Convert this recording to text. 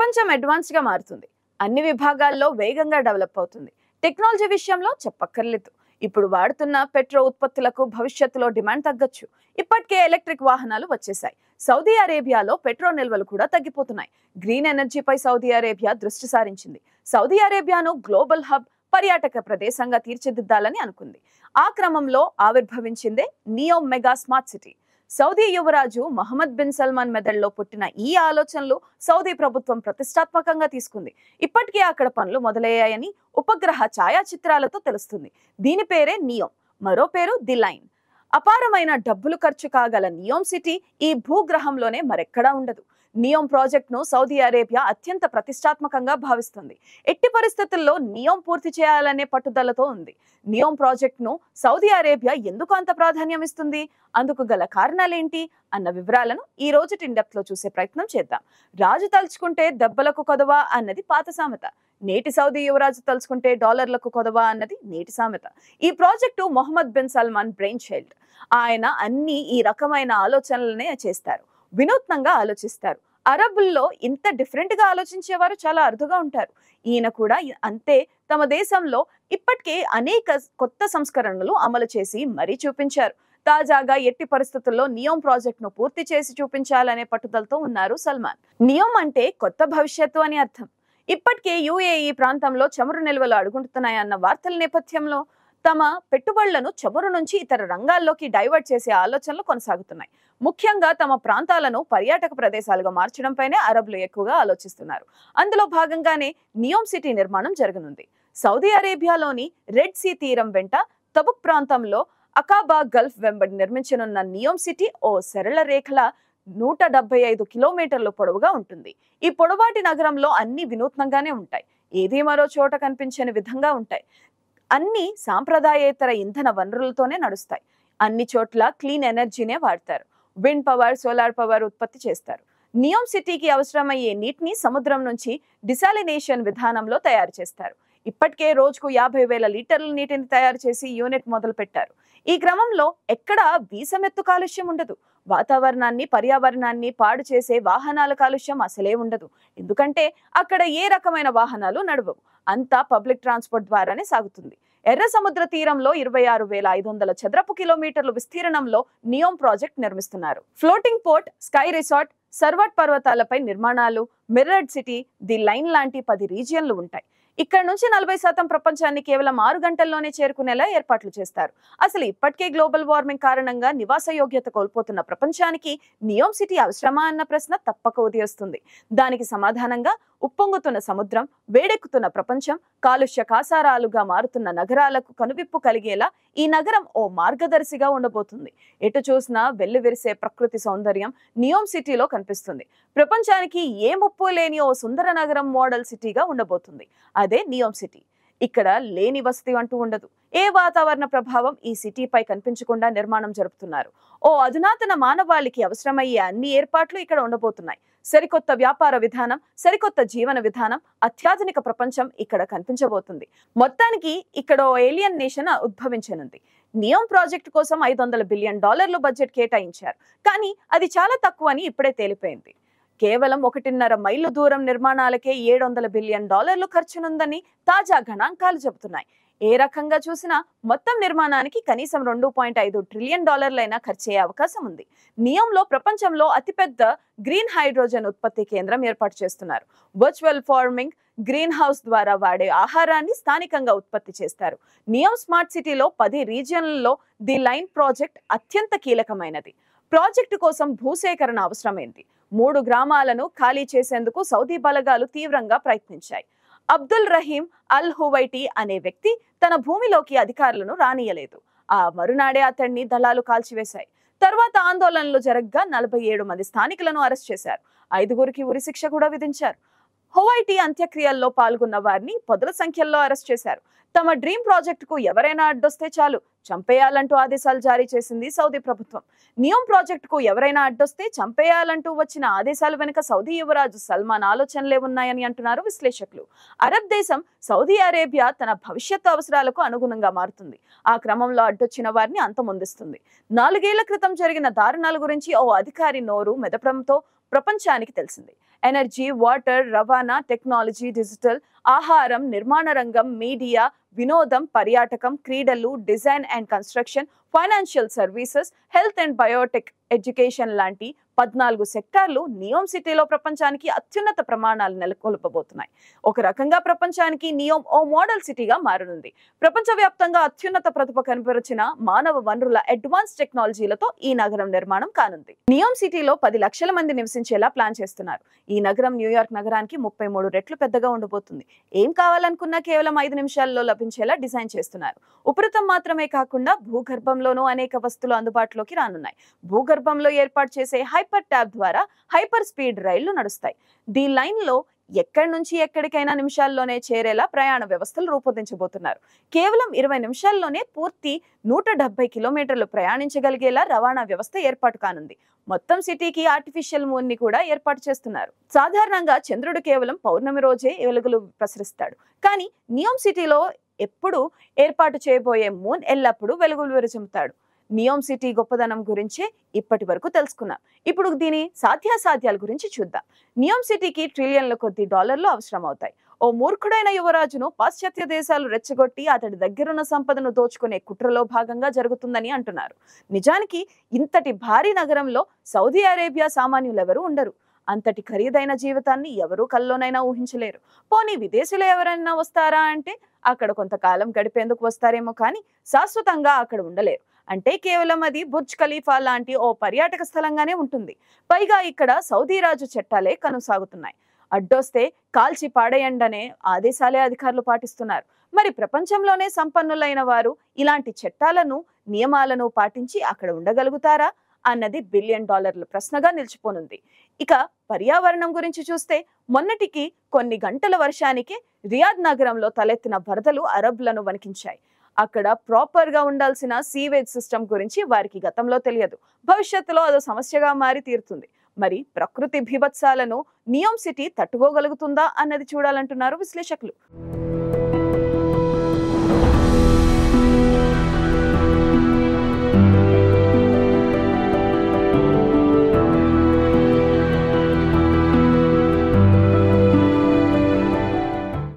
ప్రపంచం అడ్వాన్స్గా మారుతుంది అన్ని విభాగాల్లో వేగంగా డెవలప్ అవుతుంది టెక్నాలజీ విషయంలో చెప్పక్కర్లేదు ఇప్పుడు వాడుతున్న పెట్రో ఉత్పత్తులకు భవిష్యత్తులో డిమాండ్ తగ్గొచ్చు ఇప్పటికే ఎలక్ట్రిక్ వాహనాలు వచ్చేశాయి సౌదీ అరేబియాలో పెట్రోల్ నిల్వలు కూడా తగ్గిపోతున్నాయి గ్రీన్ ఎనర్జీపై సౌదీ అరేబియా దృష్టి సారించింది సౌదీ అరేబియాను గ్లోబల్ హబ్ పర్యాటక ప్రదేశంగా తీర్చిదిద్దాలని అనుకుంది ఆ క్రమంలో ఆవిర్భవించిందే neo mega smart city Saudi యువరాజు మహమ్మద్ బిన్ సల్మాన్ మెదడులో పుట్టిన ఈ ఆలోచనలు సౌదీ ప్రభుత్వం ప్రతిష్టాత్మకంగా తీసుకుంది ఇప్పటికే అక్కడ పనులు మొదలయ్యాయని ఉపగ్రహ ఛాయాచిత్రాలతో తెలుస్తుంది దీని పేరే నియోమ్ మరో పేరు ది లైన్ అపారమైన డబ్బులు ఖర్చు కాగల నియోమ్ సిటీ ఈ భూగ్రహంలోనే మరెక్కడా ఉండదు నియోం ప్రాజెక్టును సౌదీ అరేబియా అత్యంత ప్రతిష్టాత్మకంగా భావిస్తుంది ఎట్టి పరిస్థితుల్లో నియోమ్ పూర్తి చేయాలనే పట్టుదలతో ఉంది నియోమ్ ప్రాజెక్టును సౌదీ అరేబియా ఎందుకు అంత ప్రాధాన్యం ఇస్తుంది అందుకు గల కారణాలేంటి అన్న వివరాలను ఈ రోజు లో చూసే ప్రయత్నం చేద్దాం రాజు తలుచుకుంటే దెబ్బలకు కొదవా అన్నది పాత సామెత నేటి సౌదీ యువరాజు తలుచుకుంటే డాలర్లకు కొదవా అన్నది నేటి సామెత ఈ project Mohammed bin Salman brain child ఆయన అన్ని ఈ రకమైన ఆలోచనలనే చేస్తారు వినూత్నంగా ఆలోచిస్తారు అరబుల్లో ఇంత డిఫరెంట్గా ఆలోచించేవారు చాలా అరుదుగా ఉంటారు ఈయన కూడా అంతే తమ దేశంలో ఇప్పటికే అనేక కొత్త సంస్కరణలు అమలు చేసి మరీ చూపించారు తాజాగా ఎట్టి పరిస్థితుల్లో నియోమ్ ప్రాజెక్ట్ ను పూర్తి చేసి చూపించాలనే పట్టుదలతో ఉన్నారు సల్మాన్ నియోమ్ అంటే కొత్త భవిష్యత్తు అని అర్థం ఇప్పటికే యుఏఈ ప్రాంతంలో చమురు నిల్వలు అడుగుంటున్నాయన్న వార్తల నేపథ్యంలో తమ పెట్టుబడులను చమురు నుంచి ఇతర రంగాల్లోకి డైవర్ట్ చేసే ఆలోచనలు కొనసాగుతున్నాయి ముఖ్యంగా తమ ప్రాంతాలను పర్యాటక ప్రదేశాలుగా మార్చడంపైనే అరబ్లు ఎక్కువగా ఆలోచిస్తున్నారు అందులో భాగంగానే నియోమ్ సిటీ నిర్మాణం జరగనుంది సౌదీ అరేబియాలోని రెడ్ సీ తీరం వెంట తబుక్ ప్రాంతంలో అకాబా గల్ఫ్ వెంబడి నిర్మించనున్న నియోమ్ సిటీ ఓ సరళ రేఖల నూట డెబ్బై ఐదు కిలోమీటర్ల పొడవుగా ఉంటుంది ఈ పొడవాటి నగరంలో అన్ని వినూత్నంగానే ఉంటాయి ఏది మరో చోట కనిపించని విధంగా ఉంటాయి అన్ని సాంప్రదాయేతర ఇంధన వనరులతోనే నడుస్తాయి అన్ని చోట్ల క్లీన్ ఎనర్జీనే వాడతారు విండ్ పవర్ సోలార్ పవర్ ఉత్పత్తి చేస్తారు నియోమ్ సిటీకి అవసరమయ్యే నీటిని సముద్రం నుంచి డిసాలినేషన్ విధానంలో తయారు చేస్తారు ఇప్పటికే రోజుకు యాభై వేల లీటర్ల నీటిని తయారు చేసి యూనిట్ మొదలు పెట్టారు ఈ క్రమంలో ఎక్కడా వీసమెత్తు కాలుష్యం ఉండదు వాతావరణాన్ని పర్యావరణాన్ని పాడు చేసే వాహనాల కాలుష్యం అసలే ఉండదు ఎందుకంటే అక్కడ ఏ రకమైన వాహనాలు నడవవు అంతా పబ్లిక్ ట్రాన్స్పోర్ట్ ద్వారానే సాగుతుంది ఎర్ర సముద్ర తీరంలో ఇరవై ఆరు వేల ఐదు వందల చదరపు కిలోమీటర్ల విస్తీర్ణంలో నియోమ్ ప్రాజెక్ట్ నిర్మిస్తున్నారు ఫ్లోటింగ్ పోర్ట్ స్కై రిసార్ట్ సర్వట్ పర్వతాలపై నిర్మాణాలు మిర్రడ్ సిటీ ది లైన్ లాంటి పది రీజియన్లు ఉంటాయి ఇక్కడ నుంచి నలభై శాతం ప్రపంచాన్ని కేవలం ఆరు గంటల్లోనే చేరుకునేలా ఏర్పాట్లు చేస్తారు అసలు ఇప్పటికే గ్లోబల్ వార్మింగ్ కారణంగా నివాస యోగ్యత కోల్పోతున్న ప్రపంచానికి నియోమ్ సిటీ అవసరమా అన్న ప్రశ్న తప్పక ఉదయిస్తుంది దానికి సమాధానంగా ఉప్పొంగుతున్న సముద్రం వేడెక్కుతున్న ప్రపంచం కాలుష్య కాసారాలుగా మారుతున్న నగరాలకు కనువిప్పు కలిగేలా ఈ నగరం ఓ మార్గదర్శిగా ఉండబోతుంది ఎటు చూసినా వెల్లువిరిసే ప్రకృతి సౌందర్యం నియోమ్ సిటీలో కనిపిస్తుంది ప్రపంచానికి ఏ ముప్పు లేని ఓ సుందర నగరం మోడల్ సిటీగా ఉండబోతుంది అదే నియోమ్ సిటీ ఇక్కడ లేని వసతి అంటూ ఉండదు ఏ వాతావరణ ప్రభావం ఈ సిటీపై కనిపించకుండా నిర్మాణం జరుపుతున్నారు ఓ అధునాతన మానవాళికి అవసరమయ్యే అన్ని ఏర్పాట్లు ఇక్కడ ఉండబోతున్నాయి సరికొత్త వ్యాపార విధానం సరికొత్త జీవన విధానం అత్యాధునిక ప్రపంచం ఇక్కడ కనిపించబోతుంది మొత్తానికి ఇక్కడ ఓ ఏలియన్ నేషన్ ఉద్భవించనుంది నియోమ్ ప్రాజెక్టు కోసం ఐదు వందల బిలియన్ డాలర్లు బడ్జెట్ కేటాయించారు కానీ అది చాలా తక్కువ అని ఇప్పుడే తేలిపోయింది కేవలం ఒకటిన్నర మైళ్ళ దూరం నిర్మాణాలకే ఏడు వందల బిలియన్ డాలర్లు ఖర్చునుందని తాజా గణాంకాలు చెబుతున్నాయి ఏ రకంగా చూసినా మొత్తం నిర్మాణానికి కనీసం రెండు పాయింట్ ఐదు ట్రిలియన్ డాలర్లైనా ఖర్చయ్యే అవకాశం ఉంది నియంలో ప్రపంచంలో అతిపెద్ద గ్రీన్ హైడ్రోజన్ ఉత్పత్తి కేంద్రం ఏర్పాటు చేస్తున్నారు వర్చువల్ ఫార్మింగ్ గ్రీన్ హౌస్ ద్వారా వాడే ఆహారాన్ని స్థానికంగా ఉత్పత్తి చేస్తారు నియం స్మార్ట్ సిటీలో పది రీజియన్లలో ది లైన్ ప్రాజెక్ట్ అత్యంత కీలకమైనది ప్రాజెక్టు కోసం భూసేకరణ అవసరమైంది మూడు గ్రామాలను ఖాళీ చేసేందుకు సౌదీ బలగాలు తీవ్రంగా ప్రయత్నించాయి అబ్దుల్ రహీం అల్ హువైటీ అనే వ్యక్తి తన భూమిలోకి అధికారులను రానియలేదు ఆ మరునాడే అతన్ని దళాలు కాల్చివేశాయి తర్వాత ఆందోళనలు జరగ్గా నలభై ఏడు మంది స్థానికులను అరెస్ట్ చేశారు ఐదుగురికి ఉరిశిక్ష కూడా విధించారు హోవైటీ అంత్యక్రియల్లో పాల్గొన్న వారిని పదుల సంఖ్యల్లో అరెస్ట్ చేశారు తమ డ్రీమ్ ప్రాజెక్టుకు ఎవరైనా అడ్డొస్తే చాలు చంపేయాలంటూ ఆదేశాలు జారీ చేసింది సౌదీ ప్రభుత్వం నియోం ప్రాజెక్టుకు ఎవరైనా అడ్డొస్తే చంపేయాలంటూ వచ్చిన ఆదేశాల వెనుక సౌదీ యువరాజు సల్మాన్ ఆలోచనలే ఉన్నాయని అంటున్నారు విశ్లేషకులు అరబ్ దేశం సౌదీ అరేబియా తన భవిష్యత్తు అవసరాలకు అనుగుణంగా మారుతుంది ఆ క్రమంలో అడ్డొచ్చిన వారిని అంతమొందిస్తుంది నాలుగేళ్ల క్రితం జరిగిన దారుణాల గురించి ఓ అధికారి నోరు మెదపడంతో ప్రపంచానికి తెలిసింది ఎనర్జీ వాటర్ రవాణా టెక్నాలజీ డిజిటల్ ఆహారం నిర్మాణ రంగం మీడియా వినోదం పర్యాటకం క్రీడలు design and construction financial services health and biotech education లాంటి పద్నాలుగు సెక్టార్లు నియోమ్ సిటీలో ప్రపంచానికి అత్యున్నత ప్రమాణాలు నెలకొల్పబోతున్నాయి ఒక రకంగా ప్రపంచానికి నియోమ్ ఓ మోడల్ సిటీగా మారనుంది ప్రపంచవ్యాప్తంగా అత్యున్నత ప్రతిభ కనపరిచిన మానవ వనరుల అడ్వాన్స్ టెక్నాలజీలతో ఈ నగరం నిర్మాణం కానుంది నియోమ్ సిటీలో పది లక్షల మంది నివసించేలా ప్లాన్ చేస్తున్నారు ఈ నగరం న్యూయార్క్ నగరానికి ముప్పై మూడు రెట్లు పెద్దగా ఉండబోతుంది ఏం కావాలనుకున్నా కేవలం ఐదు నిమిషాల్లో లభించేలా డిజైన్ చేస్తున్నారు ఉపరితం మాత్రమే కాకుండా భూగర్భంలోనూ అనేక వస్తువులు అందుబాటులోకి రానున్నాయి భూగర్భంలో ఏర్పాటు చేసే హైపర్ ట్యాబ్ ద్వారా హైపర్ స్పీడ్ రైళ్లు నడుస్తాయి లైన్ లైన్లో ఎక్కడి నుంచి ఎక్కడికైనా నిమిషాల్లోనే చేరేలా ప్రయాణ వ్యవస్థలు రూపొందించబోతున్నారు కేవలం ఇరవై నిమిషాల్లోనే పూర్తి నూట కిలోమీటర్లు ప్రయాణించగలిగేలా రవాణా వ్యవస్థ ఏర్పాటు కానుంది మొత్తం సిటీకి ఆర్టిఫిషియల్ మూన్ ని కూడా ఏర్పాటు చేస్తున్నారు సాధారణంగా చంద్రుడు కేవలం పౌర్ణమి రోజే వెలుగులు ప్రసరిస్తాడు కానీ నియోమ్ సిటీలో ఎప్పుడు ఏర్పాటు చేయబోయే మూన్ ఎల్లప్పుడూ వెలుగులు విరచముతాడు నియోమ్ సిటీ గొప్పదనం గురించి ఇప్పటి వరకు తెలుసుకున్నాం ఇప్పుడు దీని సాధ్యాసాధ్యాల గురించి చూద్దాం నియోమ్ సిటీకి ట్రిలియన్ల కొద్ది డాలర్లు అవసరం అవుతాయి ఓ మూర్ఖుడైన యువరాజును పాశ్చాత్య దేశాలు రెచ్చగొట్టి అతడి దగ్గరున్న సంపదను దోచుకునే కుట్రలో భాగంగా జరుగుతుందని అంటున్నారు నిజానికి ఇంతటి భారీ నగరంలో సౌదీ అరేబియా సామాన్యులెవరూ ఉండరు అంతటి ఖరీదైన జీవితాన్ని ఎవరూ కల్లోనైనా ఊహించలేరు పోనీ విదేశీయులు ఎవరైనా వస్తారా అంటే అక్కడ కొంతకాలం గడిపేందుకు వస్తారేమో కానీ శాశ్వతంగా అక్కడ ఉండలేరు అంటే కేవలం అది బుర్జ్ ఖలీఫా లాంటి ఓ పర్యాటక స్థలంగానే ఉంటుంది పైగా ఇక్కడ సౌదీ రాజు చట్టాలే కొనసాగుతున్నాయి అడ్డొస్తే కాల్చి పాడేయండనే ఆదేశాలే అధికారులు పాటిస్తున్నారు మరి ప్రపంచంలోనే సంపన్నులైన వారు ఇలాంటి చట్టాలను నియమాలను పాటించి అక్కడ ఉండగలుగుతారా అన్నది బిలియన్ డాలర్ల ప్రశ్నగా నిలిచిపోనుంది ఇక పర్యావరణం గురించి చూస్తే మొన్నటికి కొన్ని గంటల వర్షానికి రియాద్ నగరంలో తలెత్తిన వరదలు అరబ్లను వణికించాయి అక్కడ ప్రాపర్ గా ఉండాల్సిన సీవేజ్ సిస్టమ్ గురించి వారికి గతంలో తెలియదు భవిష్యత్తులో అదో సమస్యగా మారి తీరుతుంది మరి ప్రకృతి భీభత్సాలను నియోమ్ సిటీ తట్టుకోగలుగుతుందా అన్నది చూడాలంటున్నారు విశ్లేషకులు